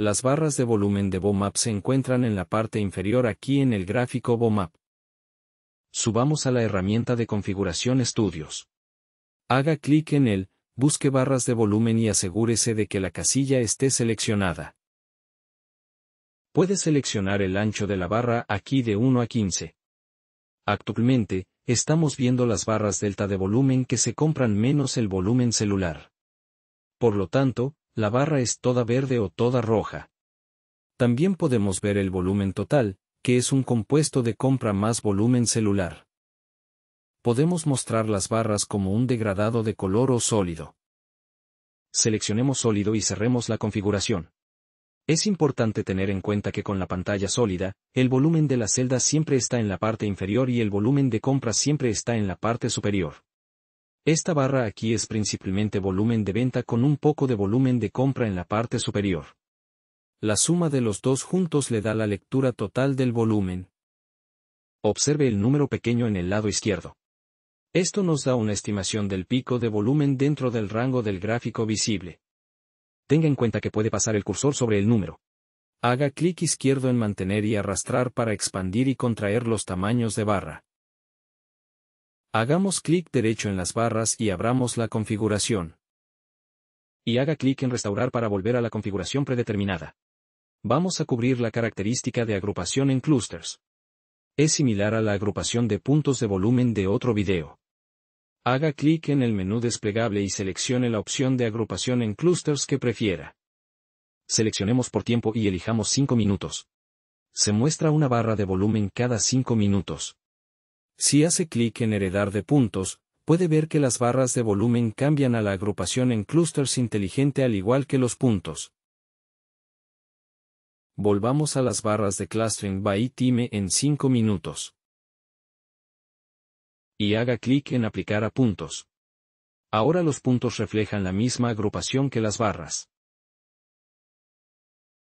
Las barras de volumen de BOMAP se encuentran en la parte inferior aquí en el gráfico BOMAP. Subamos a la herramienta de configuración estudios. Haga clic en él, busque barras de volumen y asegúrese de que la casilla esté seleccionada. Puede seleccionar el ancho de la barra aquí de 1 a 15. Actualmente, estamos viendo las barras delta de volumen que se compran menos el volumen celular. Por lo tanto, la barra es toda verde o toda roja. También podemos ver el volumen total, que es un compuesto de compra más volumen celular. Podemos mostrar las barras como un degradado de color o sólido. Seleccionemos sólido y cerremos la configuración. Es importante tener en cuenta que con la pantalla sólida, el volumen de la celda siempre está en la parte inferior y el volumen de compra siempre está en la parte superior. Esta barra aquí es principalmente volumen de venta con un poco de volumen de compra en la parte superior. La suma de los dos juntos le da la lectura total del volumen. Observe el número pequeño en el lado izquierdo. Esto nos da una estimación del pico de volumen dentro del rango del gráfico visible. Tenga en cuenta que puede pasar el cursor sobre el número. Haga clic izquierdo en mantener y arrastrar para expandir y contraer los tamaños de barra. Hagamos clic derecho en las barras y abramos la configuración. Y haga clic en Restaurar para volver a la configuración predeterminada. Vamos a cubrir la característica de agrupación en clusters. Es similar a la agrupación de puntos de volumen de otro video. Haga clic en el menú desplegable y seleccione la opción de agrupación en clusters que prefiera. Seleccionemos por tiempo y elijamos 5 minutos. Se muestra una barra de volumen cada 5 minutos. Si hace clic en Heredar de puntos, puede ver que las barras de volumen cambian a la agrupación en clusters inteligente al igual que los puntos. Volvamos a las barras de Clustering by Time en 5 minutos. Y haga clic en Aplicar a puntos. Ahora los puntos reflejan la misma agrupación que las barras.